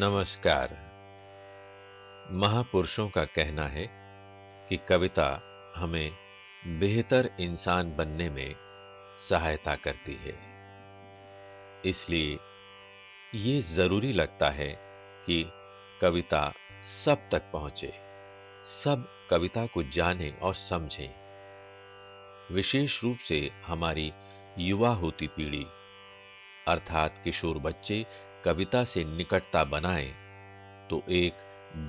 नमस्कार महापुरुषों का कहना है कि कविता हमें बेहतर इंसान बनने में सहायता करती है इसलिए ये जरूरी लगता है कि कविता सब तक पहुंचे सब कविता को जाने और समझें विशेष रूप से हमारी युवा होती पीढ़ी अर्थात किशोर बच्चे कविता से निकटता बनाए तो एक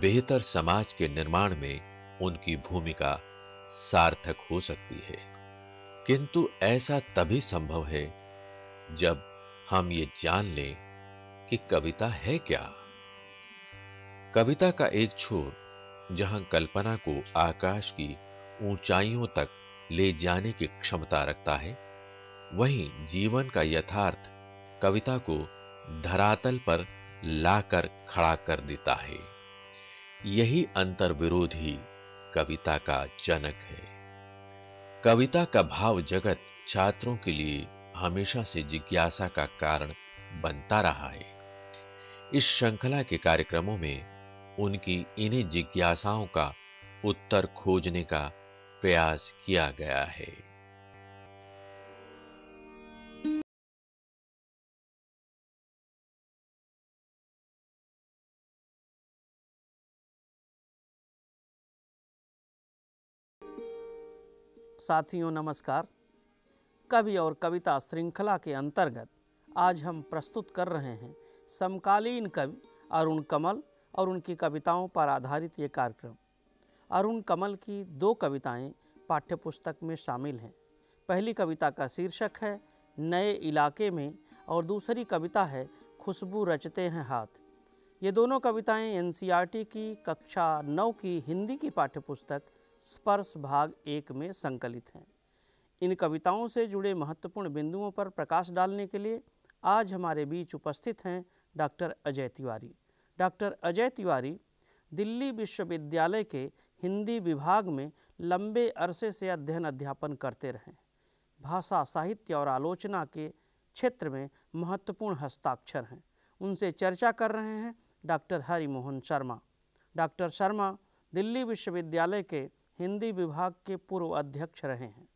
बेहतर समाज के निर्माण में उनकी भूमिका सार्थक हो सकती है किंतु ऐसा तभी संभव है जब हम ये जान लें कि कविता है क्या कविता का एक छोर जहां कल्पना को आकाश की ऊंचाइयों तक ले जाने की क्षमता रखता है वहीं जीवन का यथार्थ कविता को धरातल पर लाकर खड़ा कर देता है यही अंतर विरोधी कविता का जनक है कविता का भाव जगत छात्रों के लिए हमेशा से जिज्ञासा का कारण बनता रहा है इस श्रृंखला के कार्यक्रमों में उनकी इन्हीं जिज्ञासाओं का उत्तर खोजने का प्रयास किया गया है साथियों नमस्कार कवि और कविता श्रृंखला के अंतर्गत आज हम प्रस्तुत कर रहे हैं समकालीन कवि अरुण कमल और उनकी कविताओं पर आधारित ये कार्यक्रम अरुण कमल की दो कविताएं पाठ्यपुस्तक में शामिल हैं पहली कविता का शीर्षक है नए इलाके में और दूसरी कविता है खुशबू रचते हैं हाथ ये दोनों कविताएं एनसीईआरटी की कक्षा नौ की हिंदी की पाठ्यपुस्तक स्पर्श भाग एक में संकलित हैं इन कविताओं से जुड़े महत्वपूर्ण बिंदुओं पर प्रकाश डालने के लिए आज हमारे बीच उपस्थित हैं डॉक्टर अजय तिवारी डॉक्टर अजय तिवारी दिल्ली विश्वविद्यालय के हिंदी विभाग में लंबे अरसे से अध्ययन अध्यापन करते रहे भाषा साहित्य और आलोचना के क्षेत्र में महत्वपूर्ण हस्ताक्षर हैं उनसे चर्चा कर रहे हैं डॉक्टर हरिमोहन शर्मा डॉक्टर शर्मा दिल्ली विश्वविद्यालय के हिंदी विभाग के पूर्व अध्यक्ष रहे हैं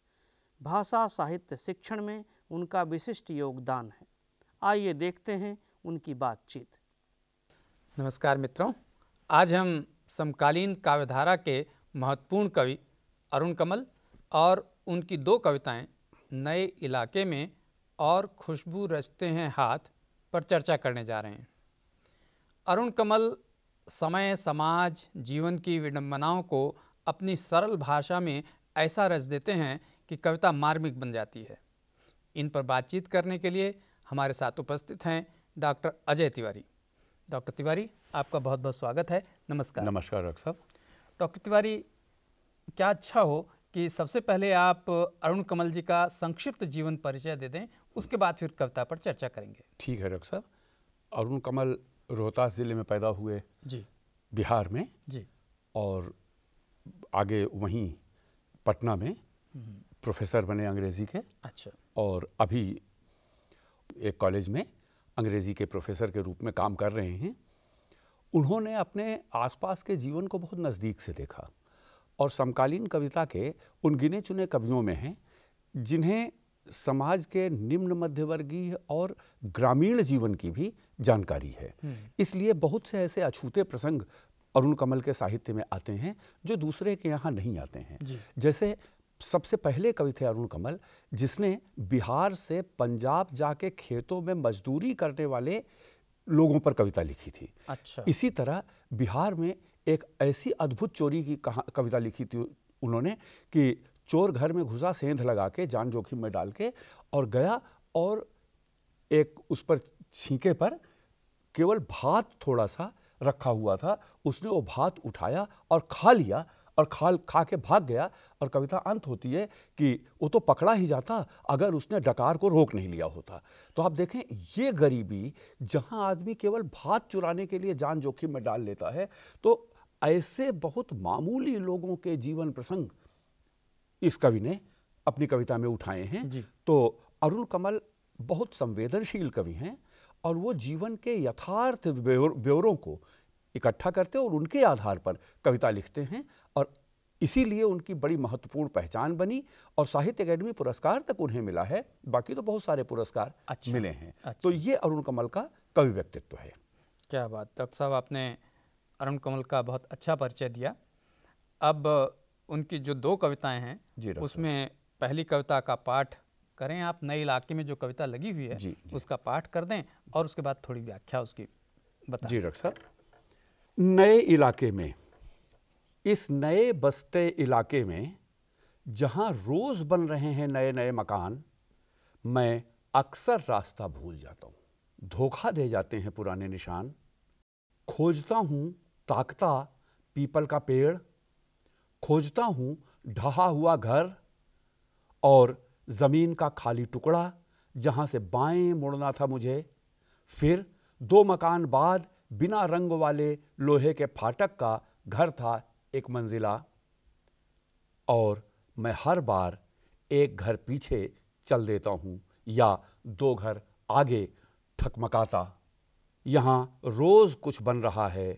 भाषा साहित्य शिक्षण में उनका विशिष्ट योगदान है आइए देखते हैं उनकी बातचीत नमस्कार मित्रों आज हम समकालीन काव्यधारा के महत्वपूर्ण कवि अरुण कमल और उनकी दो कविताएं नए इलाके में और खुशबू रचते हैं हाथ पर चर्चा करने जा रहे हैं अरुण कमल समय समाज जीवन की विडम्बनाओं को अपनी सरल भाषा में ऐसा रच देते हैं कि कविता मार्मिक बन जाती है इन पर बातचीत करने के लिए हमारे साथ उपस्थित हैं डॉक्टर अजय तिवारी डॉक्टर तिवारी आपका बहुत बहुत स्वागत है नमस्कार नमस्कार डॉक्टर साहब डॉक्टर तिवारी क्या अच्छा हो कि सबसे पहले आप अरुण कमल जी का संक्षिप्त जीवन परिचय दे दें उसके बाद फिर कविता पर चर्चा करेंगे ठीक है डॉक्टर साहब अरुण कमल रोहतास ज़िले में पैदा हुए जी बिहार में जी और आगे वहीं पटना में प्रोफेसर बने अंग्रेज़ी के अच्छा और अभी एक कॉलेज में अंग्रेज़ी के प्रोफेसर के रूप में काम कर रहे हैं उन्होंने अपने आसपास के जीवन को बहुत नज़दीक से देखा और समकालीन कविता के उन गिने चुने कवियों में हैं जिन्हें समाज के निम्न मध्यवर्गीय और ग्रामीण जीवन की भी जानकारी है हम्म। इसलिए बहुत से ऐसे अछूते प्रसंग और उन कमल के साहित्य में आते हैं जो दूसरे के यहाँ नहीं आते हैं जैसे सबसे पहले कवि थे अरुण कमल जिसने बिहार से पंजाब जाके खेतों में मजदूरी करने वाले लोगों पर कविता लिखी थी अच्छा इसी तरह बिहार में एक ऐसी अद्भुत चोरी की कविता लिखी थी उन्होंने कि चोर घर में घुसा सेंध लगा के जान जोखिम में डाल के और गया और एक उस पर छींके पर केवल भात थोड़ा सा रखा हुआ था उसने वो भात उठाया और खा लिया और खा खा के भाग गया और कविता अंत होती है कि वो तो पकड़ा ही जाता अगर उसने डकार को रोक नहीं लिया होता तो आप देखें ये गरीबी जहां आदमी केवल भात चुराने के लिए जान जोखिम में डाल लेता है तो ऐसे बहुत मामूली लोगों के जीवन प्रसंग इस कवि ने अपनी कविता में उठाए हैं तो अरुण कमल बहुत संवेदनशील कवि हैं और वो जीवन के यथार्थ ब्यौरों को इकट्ठा करते और उनके आधार पर कविता लिखते हैं और इसीलिए उनकी बड़ी महत्वपूर्ण पहचान बनी और साहित्य अकेडमी पुरस्कार तक उन्हें मिला है बाकी तो बहुत सारे पुरस्कार अच्छा, मिले हैं अच्छा। तो ये अरुण कमल का कवि व्यक्तित्व है क्या बात डॉक्टर साहब आपने अरुण कमल का बहुत अच्छा परिचय दिया अब उनकी जो दो कविताएं हैं उसमें पहली कविता का पाठ करें आप नए इलाके में जो कविता लगी हुई है जी, जी। उसका पाठ कर दें और उसके बाद थोड़ी व्याख्या उसकी बता जी डॉक्टर साहब नए इलाके में इस नए बस्ते इलाके में जहाँ रोज़ बन रहे हैं नए नए मकान मैं अक्सर रास्ता भूल जाता हूँ धोखा दे जाते हैं पुराने निशान खोजता हूँ ताकता पीपल का पेड़ खोजता हूँ ढहा हुआ घर और ज़मीन का खाली टुकड़ा जहां से बाएं मुड़ना था मुझे फिर दो मकान बाद बिना रंग वाले लोहे के फाटक का घर था एक मंजिला और मैं हर बार एक घर पीछे चल देता हूं या दो घर आगे ठकमकाता यहां रोज़ कुछ बन रहा है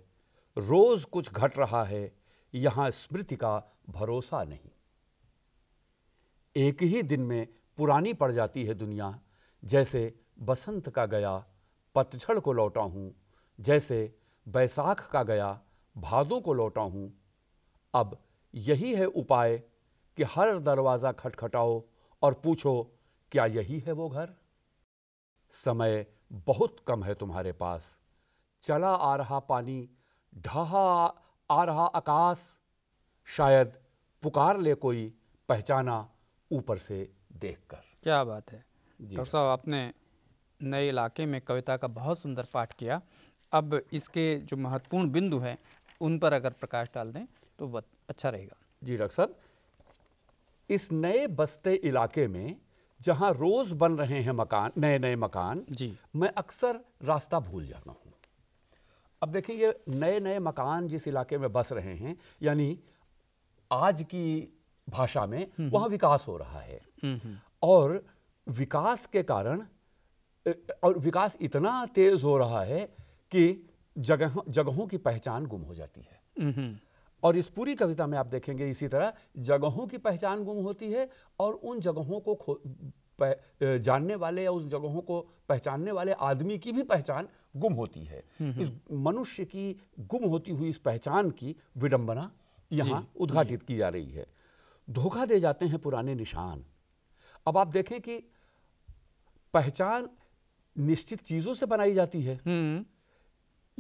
रोज़ कुछ घट रहा है यहाँ स्मृति का भरोसा नहीं एक ही दिन में पुरानी पड़ जाती है दुनिया जैसे बसंत का गया पतझड़ को लौटा हूँ जैसे बैसाख का गया भादों को लौटा हूँ अब यही है उपाय कि हर दरवाज़ा खटखटाओ और पूछो क्या यही है वो घर समय बहुत कम है तुम्हारे पास चला आ रहा पानी ढहा आ रहा आकाश शायद पुकार ले कोई पहचाना ऊपर से देखकर क्या बात है डॉक्टर साहब आपने नए इलाके में कविता का बहुत सुंदर पाठ किया अब इसके जो महत्वपूर्ण बिंदु हैं उन पर अगर प्रकाश डाल दें तो बहुत अच्छा रहेगा जी डॉक्टर साहब इस नए बस्ते इलाके में जहाँ रोज बन रहे हैं मकान नए नए मकान जी मैं अक्सर रास्ता भूल जाता हूँ अब देखिए ये नए नए मकान जिस इलाके में बस रहे हैं यानी आज की भाषा में हम्म, हम्म। वहाँ विकास हो रहा है हम्म, और विकास के कारण और विकास इतना तेज हो रहा है कि जगह जगहों की पहचान गुम हो जाती है और इस पूरी कविता में आप देखेंगे इसी तरह जगहों की पहचान गुम होती है और उन जगहों को खो जानने वाले या उन जगहों को पहचानने वाले आदमी की भी पहचान गुम होती है इस मनुष्य की गुम होती हुई इस पहचान की विडंबना यहाँ उद्घाटित की जा रही है धोखा दे जाते हैं पुराने निशान अब आप देखें कि पहचान निश्चित चीज़ों से बनाई जाती है हम्म।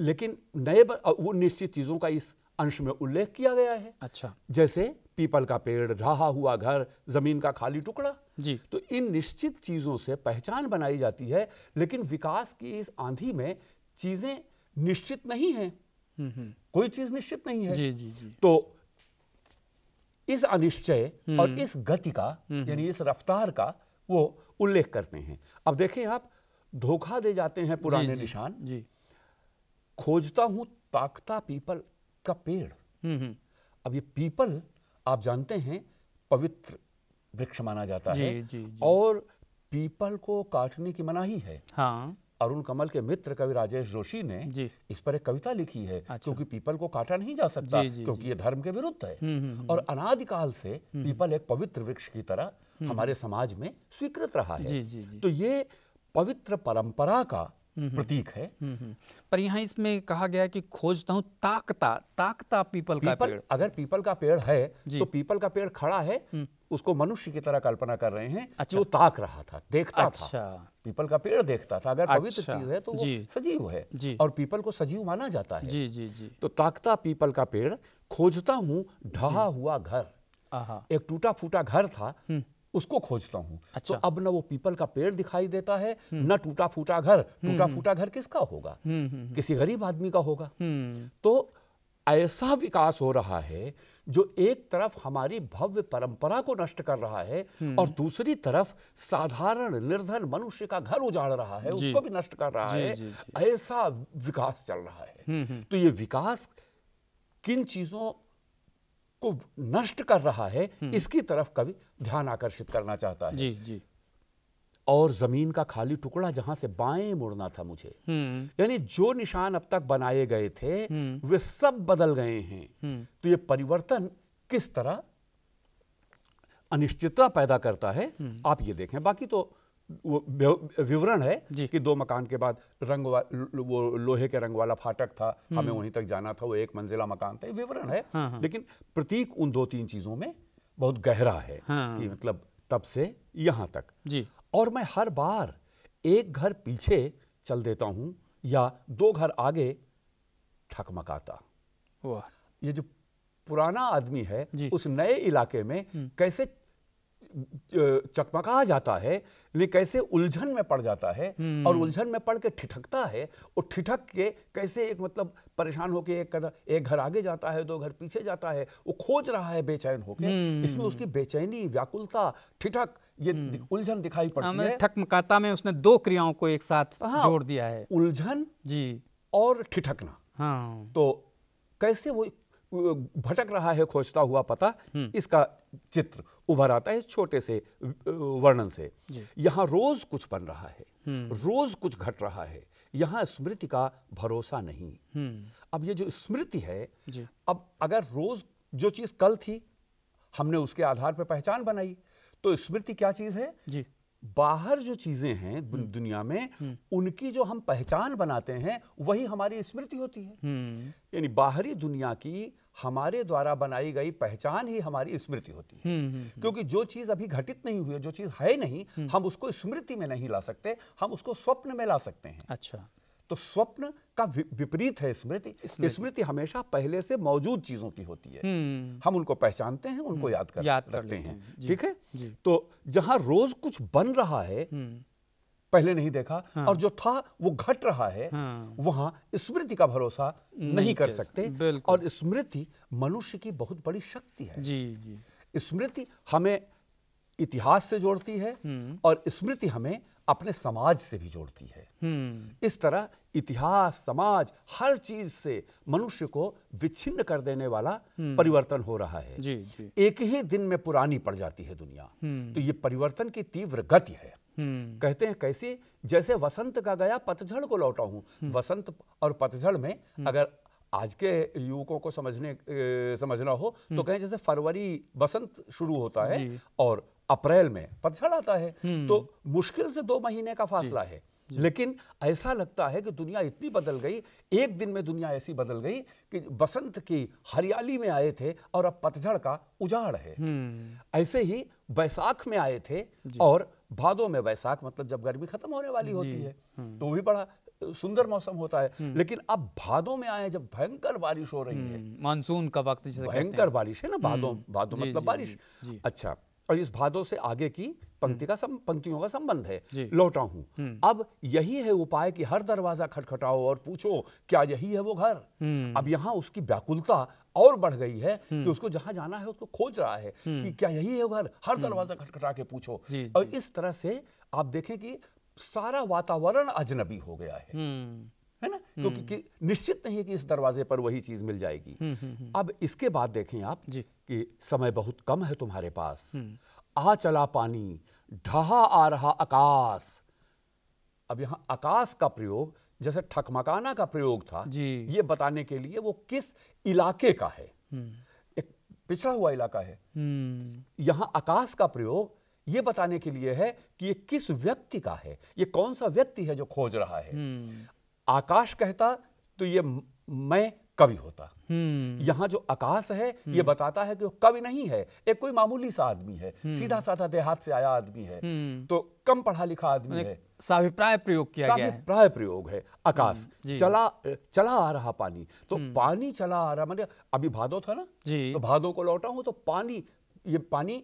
लेकिन नए वो निश्चित चीज़ों का इस अंश में उल्लेख किया गया है अच्छा जैसे पीपल का पेड़ रहा हुआ घर जमीन का खाली टुकड़ा जी तो इन निश्चित चीज़ों से पहचान बनाई जाती है लेकिन विकास की इस आंधी में चीज़ें निश्चित नहीं है हम्म, हम्म। कोई चीज़ निश्चित नहीं है जी जी जी तो इस अनिश्चय हम्म। और इस गति का हम्म। यानी इस रफ्तार का वो उल्लेख करते हैं अब देखें आप धोखा दे जाते हैं पुराने जी, निशान जी खोजता हूं ताकता पीपल का पेड़ हम्म, अब ये पीपल आप जानते हैं पवित्र वृक्ष माना जाता जी, है जी, जी। और पीपल को काटने की मनाही है हाँ अरुण कमल के मित्र कवि राजेश जोशी ने इस पर एक कविता लिखी है अच्छा। क्योंकि पीपल को काटा नहीं जा सकता जी, जी, क्योंकि ये धर्म के विरुद्ध है हम्म, हम्म, हम्म। और अनादिकाल से पीपल एक पवित्र वृक्ष की तरह हमारे समाज में स्वीकृत रहा है जी, जी, जी। तो ये पवित्र परंपरा का प्रतीक है पर यहाँ इसमें कहा गया कि खोजता हूँ ताकता ताकता पीपल, पीपल का पेड़ अगर पीपल का पेड़ है तो पीपल का पेड़ खड़ा है हम्म। उसको मनुष्य की तरह कल्पना कर रहे हैं अच्छा। जो ताक रहा था देखता अच्छा। था पीपल का पेड़ देखता था अगर पवित्र अच्छा। चीज है तो वो सजीव है और पीपल को सजीव माना जाता है जी जी जी तो ताकता पीपल का पेड़ खोजता हूँ ढहा हुआ घर एक टूटा फूटा घर था हम्म। उसको खोजता हूँ तो अच्छा। तो अब ना वो पीपल का पेड़ दिखाई देता है हम्म। न टूटा फूटा घर हम्म। टूटा फूटा घर किसका होगा हम्म, किसी गरीब आदमी का होगा तो ऐसा विकास हो रहा है जो एक तरफ हमारी भव्य परंपरा को नष्ट कर रहा है और दूसरी तरफ साधारण निर्धन मनुष्य का घर उजाड़ रहा है उसको भी नष्ट कर रहा जी, है ऐसा विकास चल रहा है तो ये विकास किन चीजों को नष्ट कर रहा है हम्म। इसकी तरफ कवि ध्यान आकर्षित करना चाहता है जी जी और जमीन का खाली टुकड़ा जहां से बाएं मुड़ना था मुझे हम्म। यानी जो निशान अब तक बनाए गए थे हम्म। वे सब बदल गए हैं तो ये परिवर्तन किस तरह अनिश्चितता पैदा करता है आप ये देखें बाकी तो विवरण है कि दो मकान के बाद रंग वो लोहे के रंग वाला फाटक था हम्म। हमें वहीं तक जाना था वो एक मंजिला मकान था विवरण है हाँ, हाँ लेकिन प्रतीक उन दो तीन चीजों में बहुत गहरा है हाँ। कि मतलब तब से यहां तक जी और मैं हर बार एक घर पीछे चल देता हूं या दो घर आगे ठकमकाता ये जो पुराना आदमी है उस नए इलाके में हम्म। कैसे चकमका जाता है लेकिन कैसे उलझन में पड़ जाता है हम्म। और उलझन में पड़ के ठिठकता है और ठिठक के कैसे एक मतलब परेशान होकर एक कदम एक घर आगे जाता है दो घर पीछे जाता है वो खोज रहा है बेचैन होकर हम्म। इसमें उसकी बेचैनी व्याकुलता ठिठक ये हम्म। उलझन दिखाई हाँ, पड़ती मतलब है ठकमकाता में उसने दो क्रियाओं को एक साथ हाँ, जोड़ दिया है उलझन जी और ठिठकना हाँ। तो कैसे वो भटक रहा है खोजता हुआ पता हम्म। इसका चित्र उभर आता है छोटे से वर्णन से यहाँ रोज कुछ बन रहा है हम्म। रोज कुछ घट रहा है यहाँ स्मृति का भरोसा नहीं हम्म। अब ये जो स्मृति है अब अगर रोज जो चीज कल थी हमने उसके आधार पर पहचान बनाई तो स्मृति क्या चीज है जी बाहर जो चीजें हैं दुनिया में उनकी जो हम पहचान बनाते हैं वही हमारी स्मृति होती है यानी बाहरी दुनिया की हमारे द्वारा बनाई गई पहचान ही हमारी स्मृति होती है हम्म, हम्म, क्योंकि जो चीज अभी घटित नहीं हुई है जो चीज है नहीं हम्म। हम उसको स्मृति में नहीं ला सकते हम उसको स्वप्न में ला सकते हैं अच्छा तो स्वप्न का विपरीत है स्मृति स्मृति हमेशा पहले से मौजूद चीजों की होती है हम उनको पहचानते हैं उनको याद कर याद रखते हैं ठीक है तो जहां रोज कुछ बन रहा है पहले नहीं देखा हाँ। और जो था वो घट रहा है हाँ। वहां स्मृति का भरोसा नहीं, नहीं कर सकते और स्मृति मनुष्य की बहुत बड़ी शक्ति है जी जी स्मृति हमें इतिहास से जोड़ती है हम्म। और स्मृति हमें अपने समाज से भी जोड़ती है हम्म। इस तरह इतिहास समाज हर चीज से मनुष्य को विच्छिन्न कर देने वाला हम्म। परिवर्तन हो रहा है जी, जी। एक ही दिन में पुरानी पड़ जाती है दुनिया तो ये परिवर्तन की तीव्र गति है हम्म। कहते हैं कैसे जैसे वसंत का गया पतझड़ को लौटा हूं हम्म। वसंत और पतझड़ में हम्म। अगर आज के युवकों को समझने ए, समझना हो तो कहें जैसे फरवरी बसंत शुरू होता है और अप्रैल में पतझड़ आता है तो मुश्किल से दो महीने का फासला है लेकिन ऐसा लगता है कि दुनिया इतनी बदल गई एक दिन में दुनिया ऐसी बदल गई कि बसंत की हरियाली में आए थे और अब पतझड़ का उजाड़ है ऐसे ही बैसाख में आए थे और भादों में वैसाख मतलब जब गर्मी खत्म होने वाली होती है हम्म। तो भी बड़ा सुंदर मौसम होता है हम्म। लेकिन अब भादों में आए जब भयंकर बारिश हो रही है हम्म, मानसून का वक्त भयंकर बारिश है ना भादों भादों मतलब बारिश अच्छा और इस भादों से आगे की पंक्ति हम्म। का पंक्तियों का संबंध है लौटा हूं हम्म। अब यही है उपाय कि हर दरवाजा खटखटाओ और पूछो क्या यही है वो घर हम्म। अब यहां उसकी व्याकुलता और बढ़ गई है कि उसको जहां जाना है उसको खोज रहा है कि क्या यही है घर हर दरवाजा खटखटा के पूछो और इस तरह से आप देखें कि सारा वातावरण अजनबी हो गया है क्योंकि हम्म। निश्चित नहीं है कि इस दरवाजे पर वही चीज मिल जाएगी हम्म, हम्म, अब इसके बाद देखें आप कि समय बहुत कम है तुम्हारे पास आ चला पानी ढहा आ रहा आकाश अब यहां आकाश का प्रयोग जैसे ठकमकाना का प्रयोग था जी। ये बताने के लिए वो किस इलाके का है एक पिछड़ा हुआ इलाका है यहां आकाश का प्रयोग ये बताने के लिए है कि ये किस व्यक्ति का है ये कौन सा व्यक्ति है जो खोज रहा है आकाश कहता तो ये मैं कवि होता हम्म। यहाँ जो आकाश है ये हम्म। बताता है कि वो कवि नहीं है एक कोई मामूली सा आदमी है हम्म। सीधा साधा देहात से आया आदमी है तो कम पढ़ा लिखा आदमी मतलब है साभिप्राय प्रयोग किया गया है प्राय प्रयोग है आकाश चला चला आ रहा पानी तो पानी चला आ रहा मैंने मतलब अभी भादो था ना तो भादो को लौटा हूं तो पानी ये पानी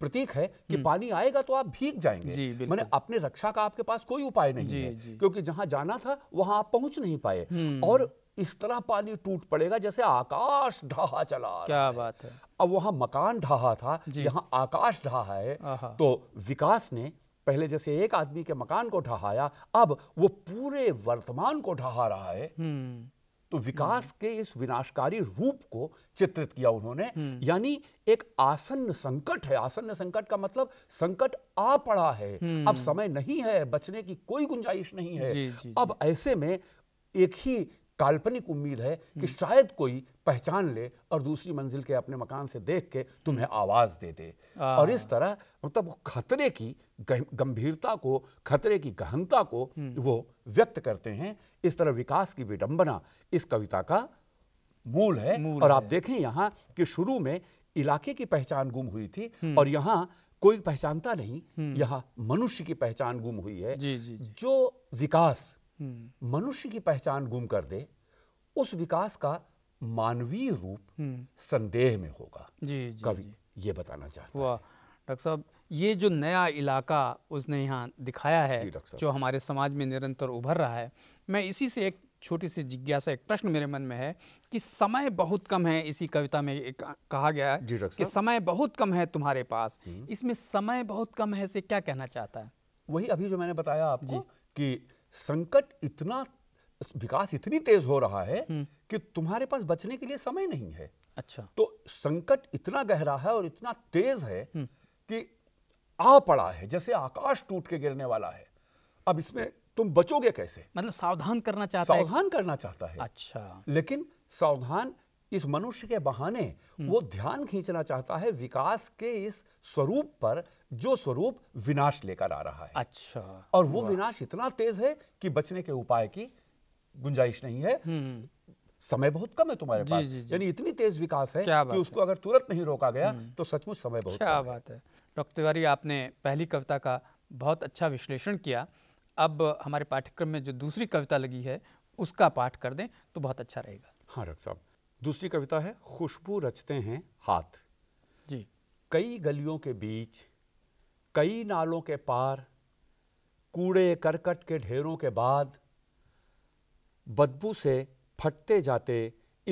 प्रतीक है कि हम्म। पानी आएगा तो आप भीग जाएंगे मैंने अपने रक्षा का आपके पास कोई उपाय नहीं जी, है जी। क्योंकि जहां जाना था वहां आप पहुंच नहीं पाए हम्म। और इस तरह पानी टूट पड़ेगा जैसे आकाश ढहा चला क्या बात है अब वहां मकान ढहा था यहाँ आकाश ढहा है तो विकास ने पहले जैसे एक आदमी के मकान को ढहाया अब वो पूरे वर्तमान को ढहा रहा है हम्म। तो विकास हम्म। के इस विनाशकारी रूप को चित्रित किया उन्होंने हम्म। यानी एक आसन्न संकट है आसन्न संकट का मतलब संकट आ पड़ा है अब हम्म। समय नहीं है बचने की कोई गुंजाइश नहीं है जी, जी, अब ऐसे में एक ही काल्पनिक उम्मीद है कि हम्म। शायद कोई पहचान ले और दूसरी मंजिल के अपने मकान से देख के तुम्हें हम्म। आवाज़ दे दे और इस तरह मतलब खतरे की गंभीरता को खतरे की गहनता को हम्म। वो व्यक्त करते हैं इस तरह विकास की विडंबना इस कविता का मूल है मूल और आप देखें यहाँ कि शुरू में इलाके की पहचान गुम हुई थी और यहाँ कोई पहचानता नहीं यहाँ मनुष्य की पहचान गुम हुई है जी, जी, जी। जो विकास हम्म। मनुष्य की पहचान गुम कर दे उस विकास का मानवीय रूप हम्म। संदेह में होगा जी, जी कवि ये बताना चाहते वाह डॉक्टर साहब ये जो नया इलाका उसने यहाँ दिखाया है जो हमारे समाज में निरंतर उभर रहा है मैं इसी से एक छोटी सी जिज्ञासा एक प्रश्न मेरे मन में है कि समय बहुत कम है इसी कविता में एक कहा गया है कि समय बहुत कम है तुम्हारे पास हम्म। इसमें समय बहुत कम है से क्या कहना चाहता है वही अभी जो मैंने बताया आपको कि संकट इतना विकास इतनी तेज हो रहा है हम्म। कि तुम्हारे पास बचने के लिए समय नहीं है अच्छा तो संकट इतना गहरा है और इतना तेज है हम्म। कि आ पड़ा है जैसे आकाश टूट के गिरने वाला है अब इसमें तुम बचोगे कैसे मतलब सावधान करना चाहता सावधान है सावधान करना चाहता है अच्छा लेकिन सावधान इस मनुष्य के बहाने हम्म। वो ध्यान खींचना चाहता है विकास के इस स्वरूप पर जो स्वरूप विनाश लेकर आ रहा है अच्छा और वो विनाश इतना तेज है कि बचने के उपाय की गुंजाइश नहीं है हम्म। समय बहुत कम है तुम्हारे जी, पास यानी इतनी तेज विकास है कि उसको है? अगर तुरंत नहीं रोका गया हम्म। तो सचमुच समय बहुत क्या बात है डॉक्टर तिवारी आपने पहली कविता का बहुत अच्छा विश्लेषण किया अब हमारे पाठ्यक्रम में जो दूसरी कविता लगी है उसका पाठ कर दें तो बहुत अच्छा रहेगा हाँ डॉक्टर साहब दूसरी कविता है खुशबू रचते हैं हाथ जी कई गलियों के बीच कई नालों के पार कूड़े करकट के ढेरों के बाद बदबू से फटते जाते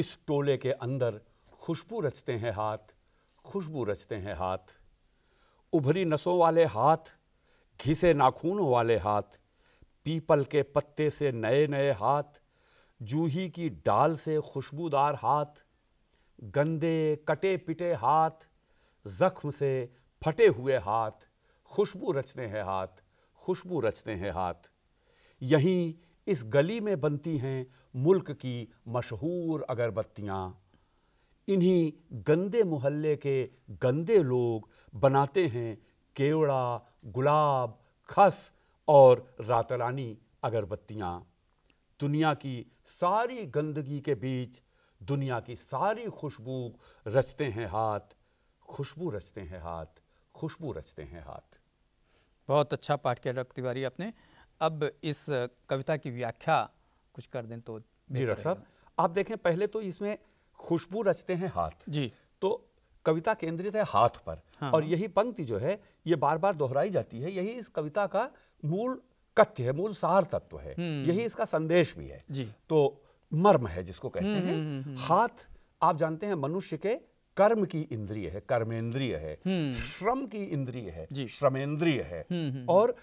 इस टोले के अंदर खुशबू रचते हैं हाथ खुशबू रचते हैं हाथ उभरी नसों वाले हाथ घिसे नाखूनों वाले हाथ पीपल के पत्ते से नए नए हाथ जूही की डाल से खुशबूदार हाथ गंदे कटे पिटे हाथ जख्म से फटे हुए हाथ खुशबू रचते हैं हाथ खुशबू रचते हैं हाथ यहीं इस गली में बनती हैं मुल्क की मशहूर अगरबत्तियाँ इन्हीं गंदे मोहल्ले के गंदे लोग बनाते हैं केवड़ा गुलाब खस और रातरानी अगरबत्तियाँ दुनिया की सारी गंदगी के बीच दुनिया की सारी खुशबू रचते हैं हाथ खुशबू रचते हैं हाथ खुशबू रचते हैं हाथ बहुत अच्छा पाठ किया डॉक्टर तिवारी आपने अब इस कविता की व्याख्या कुछ कर दें तो जी डॉक्टर साहब आप देखें पहले तो इसमें खुशबू रचते हैं हाथ जी तो कविता केंद्रित है हाथ पर हाँ। और यही पंक्ति जो है ये बार बार दोहराई जाती है यही इस कविता का मूल कथ्य है मूल सार तत्व है हम्म। यही इसका संदेश भी है जी तो मर्म है जिसको कहते हम्म, हैं हम्म, हाथ आप जानते हैं मनुष्य के कर्म की इंद्रिय है कर्मेंद्रिय है हम्म। श्रम की इंद्रिय है श्रमेंद्रिय है हम्म, हम्म, और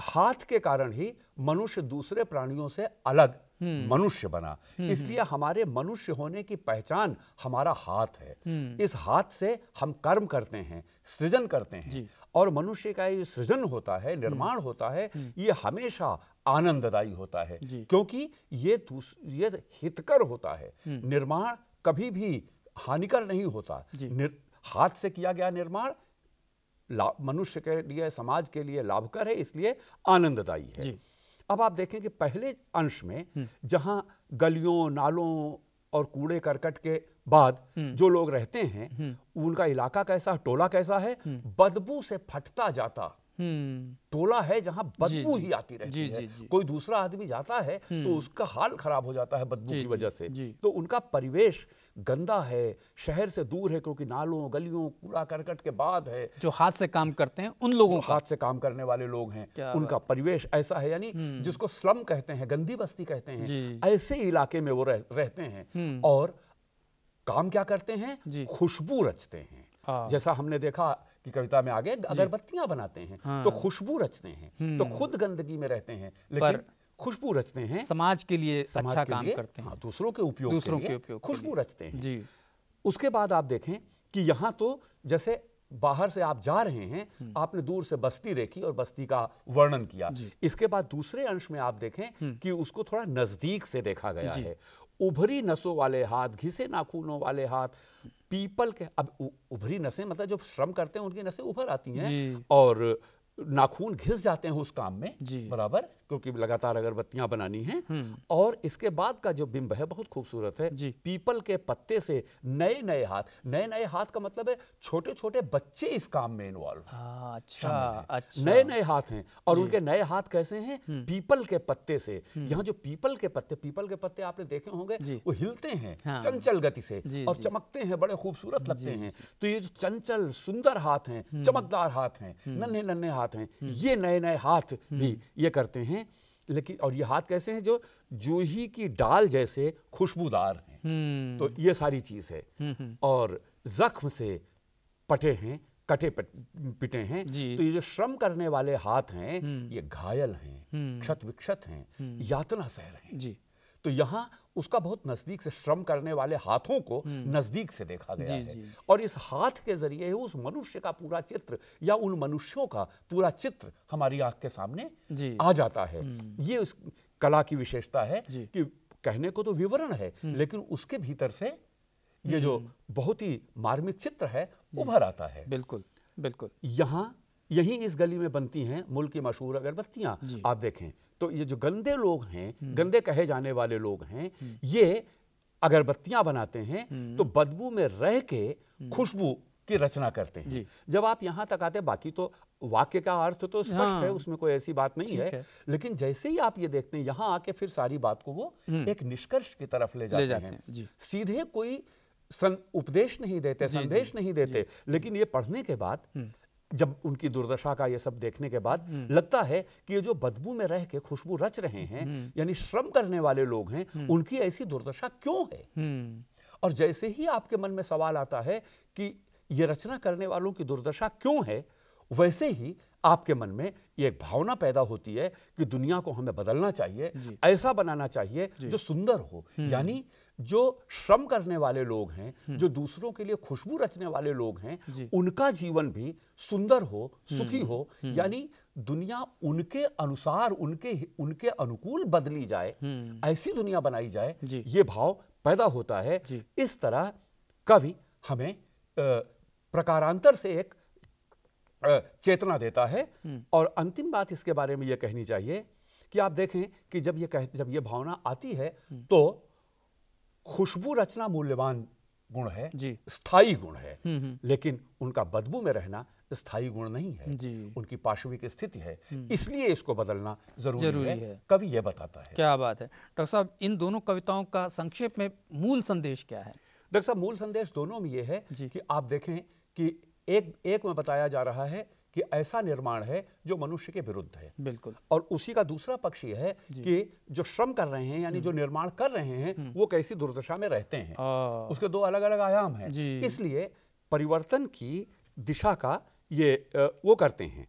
हाथ के कारण ही मनुष्य दूसरे प्राणियों से अलग मनुष्य बना इसलिए हमारे मनुष्य होने की पहचान हमारा हाथ है इस हाथ से हम कर्म करते हैं सृजन करते हैं और मनुष्य का ये सृजन होता है निर्माण होता है ये हमेशा आनंददायी होता है क्योंकि ये ये हितकर होता है निर्माण कभी भी हानिकर नहीं होता हाथ से किया गया निर्माण मनुष्य के लिए समाज के लिए लाभकर है इसलिए आनंददायी है अब आप देखें कि पहले अंश में जहां गलियों नालों और कूड़े करकट के बाद जो लोग रहते हैं उनका इलाका कैसा टोला कैसा है बदबू से फटता जाता टोला है जहां बदबू ही आती रहती जी, है जी, जी। कोई दूसरा आदमी जाता है तो उसका हाल खराब हो जाता है बदबू की वजह से तो उनका परिवेश गंदा है शहर से दूर है क्योंकि नालों गलियों कूड़ा करकट के बाद है जो हाथ से काम करते हैं उन लोगों हाथ से काम करने वाले लोग हैं उनका परिवेश ऐसा है यानी हम्म। जिसको स्लम कहते हैं गंदी बस्ती कहते हैं ऐसे इलाके में वो रह, रहते हैं हम्म। और काम क्या करते हैं खुशबू रचते हैं हाँ। जैसा हमने देखा कि कविता में आगे अगरबत्तियां बनाते हैं तो हाँ। तो खुशबू रचते हैं तो हम्म। खुद गंदगी में रहते हैं लेकिन खुशबू रचते हैं समाज के लिए अच्छा समाज अच्छा के काम लिए, करते हैं हाँ, दूसरों के उपयोग दूसरों के, के उपयोग खुशबू रचते हैं जी उसके बाद आप देखें कि यहाँ तो जैसे बाहर से आप जा रहे हैं हम्म। आपने दूर से बस्ती देखी और बस्ती का वर्णन किया इसके बाद दूसरे अंश में आप देखें हम्म। कि उसको थोड़ा नजदीक से देखा गया है उभरी नसों वाले हाथ घिसे नाखूनों वाले हाथ पीपल के अब उभरी नसें मतलब जो श्रम करते हैं उनकी नसें उभर आती हैं और नाखून घिस जाते हैं उस काम में बराबर क्योंकि लगातार अगरबत्तियां बनानी हैं हम्म। और इसके बाद का जो बिंब है बहुत खूबसूरत है पीपल के पत्ते से नए नए हाथ नए नए हाथ का मतलब है छोटे छोटे बच्चे इस काम में इन्वॉल्व हाँ, अच्छा अच्छा नए नए हाथ हैं और उनके नए हाथ कैसे हैं हम्म। पीपल के पत्ते से हम्म। यहाँ जो पीपल के पत्ते पीपल के पत्ते आपने देखे होंगे वो हिलते हैं हाँ। चंचल गति से और चमकते हैं बड़े खूबसूरत लगते हैं तो ये जो चंचल सुंदर हाथ हैं चमकदार हाथ हैं नन्हे नन्हे हाथ हाथ हैं हम्म। ये नए नए हाथ हम्म। भी ये करते हैं लेकिन और ये हाथ कैसे हैं जो जूही की डाल जैसे खुशबूदार हैं हम्म। तो ये सारी चीज़ है और जख्म से पटे हैं कटे पिटे हैं तो ये जो श्रम करने वाले हाथ हैं ये घायल हैं क्षत विक्षत हैं यातना सह रहे हैं तो यहाँ उसका बहुत नज़दीक से श्रम करने वाले हाथों को हम्म। नज़दीक से देखा गया जी, है जी। और इस हाथ के जरिए उस मनुष्य का पूरा चित्र या उन मनुष्यों का पूरा चित्र हमारी आंख के सामने आ जाता है हम्म। ये उस कला की विशेषता है कि कहने को तो विवरण है हम्म। लेकिन उसके भीतर से ये जो बहुत ही मार्मिक चित्र है उभर आता है बिल्कुल बिल्कुल यहाँ यही इस गली में बनती हैं मुल्क की मशहूर अगरबत्तियाँ आप देखें तो ये जो गंदे लोग हैं हम्म। गंदे कहे जाने वाले लोग हैं हम्म। ये अगरबत्तियाँ बनाते हैं हम्म। तो बदबू में रह के खुशबू की रचना करते हैं जब आप यहाँ तक आते बाकी तो वाक्य का अर्थ तो स्पष्ट हाँ। है उसमें कोई ऐसी बात नहीं है।, है लेकिन जैसे ही आप ये देखते हैं यहाँ आके फिर सारी बात को वो एक निष्कर्ष की तरफ ले जाते, ले जाते हैं, हैं। सीधे कोई सन उपदेश नहीं देते संदेश नहीं देते लेकिन ये पढ़ने के बाद जब उनकी दुर्दशा का ये सब देखने के बाद हम्म। लगता है कि ये जो बदबू में रह के खुशबू रच रहे हैं हम्म। यानी श्रम करने वाले लोग हैं हम्म। उनकी ऐसी दुर्दशा क्यों है और जैसे ही आपके मन में सवाल आता है कि ये रचना करने वालों की दुर्दशा क्यों है वैसे ही आपके मन में ये एक भावना पैदा होती है कि दुनिया को हमें बदलना चाहिए ऐसा बनाना चाहिए जो सुंदर हो यानी जो श्रम करने वाले लोग हैं हम्म। जो दूसरों के लिए खुशबू रचने वाले लोग हैं उनका जीवन भी सुंदर हो हम्म, सुखी हो हम्म। यानी दुनिया उनके अनुसार उनके उनके अनुकूल बदली जाए ऐसी दुनिया बनाई जाए ये भाव पैदा होता है इस तरह कवि हमें प्रकारांतर से एक चेतना देता है और अंतिम बात इसके बारे में यह कहनी चाहिए कि आप देखें कि जब ये कह जब ये भावना आती है तो खुशबू रचना मूल्यवान गुण है जी स्थायी गुण है हम्म, हम्म। लेकिन उनका बदबू में रहना स्थाई गुण नहीं है उनकी पार्श्विक स्थिति है हम्म। इसलिए इसको बदलना जरूरी, जरूरी है, है। कवि यह बताता है क्या बात है डॉक्टर साहब इन दोनों कविताओं का संक्षेप में मूल संदेश क्या है डॉक्टर साहब मूल संदेश दोनों में यह है कि आप देखें कि एक एक में बताया जा रहा है कि ऐसा निर्माण है जो मनुष्य के विरुद्ध है बिल्कुल और उसी का दूसरा पक्ष यह है कि जो श्रम कर रहे हैं यानी जो हम्म। निर्माण कर रहे हैं हम्म। वो कैसी दुर्दशा में रहते हैं उसके दो अलग अलग आयाम हैं इसलिए परिवर्तन की दिशा का ये वो करते हैं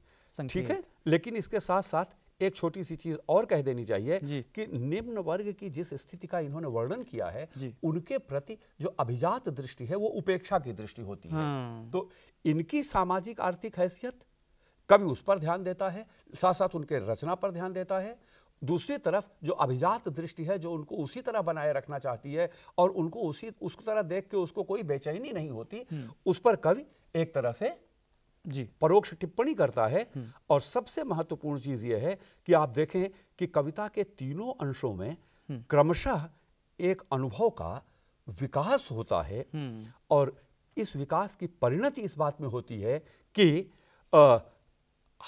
ठीक है लेकिन इसके साथ साथ एक छोटी सी चीज और कह देनी चाहिए कि निम्न वर्ग की जिस स्थिति का इन्होंने वर्णन किया है उनके प्रति जो अभिजात दृष्टि है वो उपेक्षा की दृष्टि होती हाँ। है तो इनकी सामाजिक आर्थिक हैसियत कवि उस पर ध्यान देता है साथ साथ उनके रचना पर ध्यान देता है दूसरी तरफ जो अभिजात दृष्टि है जो उनको उसी तरह बनाए रखना चाहती है और उनको उसी उस तरह देख के उसको कोई बेचैनी नहीं होती हम्म। उस पर कवि एक तरह से जी परोक्ष टिप्पणी करता है हम्म। और सबसे महत्वपूर्ण चीज यह है कि आप देखें कि कविता के तीनों अंशों में हम्म। क्रमशः एक अनुभव का विकास होता है और इस विकास की परिणति इस बात में होती है कि आ,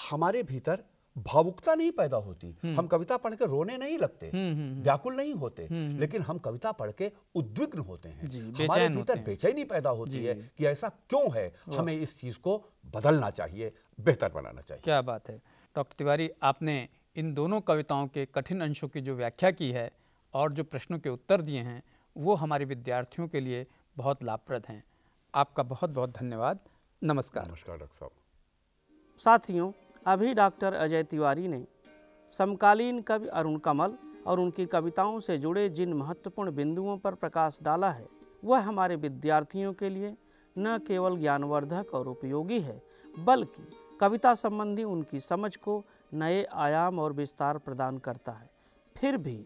हमारे भीतर भावुकता नहीं पैदा होती हम्म। हम कविता पढ़ के रोने नहीं लगते हम्म, हम्म, व्याकुल नहीं होते लेकिन हम कविता पढ़ के उद्विग्न होते हैं हमारे भीतर बेचैनी पैदा होती है कि ऐसा क्यों है हमें इस चीज को बदलना चाहिए बेहतर बनाना चाहिए क्या बात है डॉक्टर तिवारी आपने इन दोनों कविताओं के कठिन अंशों की जो व्याख्या की है और जो प्रश्नों के उत्तर दिए हैं वो हमारे विद्यार्थियों के लिए बहुत लाभप्रद हैं आपका बहुत बहुत धन्यवाद नमस्कार नमस्कार डॉक्टर साहब साथियों अभी डॉक्टर अजय तिवारी ने समकालीन कवि अरुण कमल और उनकी कविताओं से जुड़े जिन महत्वपूर्ण बिंदुओं पर प्रकाश डाला है वह हमारे विद्यार्थियों के लिए न केवल ज्ञानवर्धक और उपयोगी है बल्कि कविता संबंधी उनकी समझ को नए आयाम और विस्तार प्रदान करता है फिर भी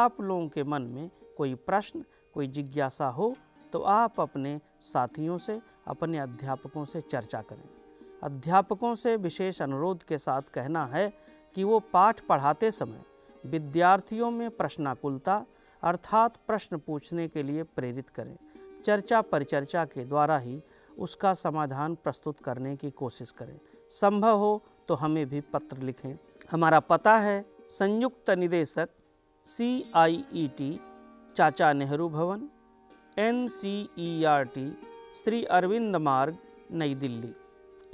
आप लोगों के मन में कोई प्रश्न कोई जिज्ञासा हो तो आप अपने साथियों से अपने अध्यापकों से चर्चा करें अध्यापकों से विशेष अनुरोध के साथ कहना है कि वो पाठ पढ़ाते समय विद्यार्थियों में प्रश्नाकुलता अर्थात प्रश्न पूछने के लिए प्रेरित करें चर्चा परिचर्चा के द्वारा ही उसका समाधान प्रस्तुत करने की कोशिश करें संभव हो तो हमें भी पत्र लिखें हमारा पता है संयुक्त निदेशक सी आई E T Chacha Nehru Bhavan N C E R T Shri Aurobindo Marg New Delhi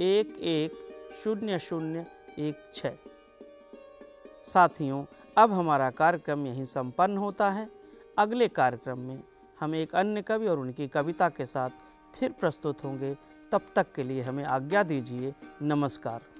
एक एक शून्य शून्य एक छः साथियों अब हमारा कार्यक्रम यहीं संपन्न होता है अगले कार्यक्रम में हम एक अन्य कवि और उनकी कविता के साथ फिर प्रस्तुत होंगे तब तक के लिए हमें आज्ञा दीजिए नमस्कार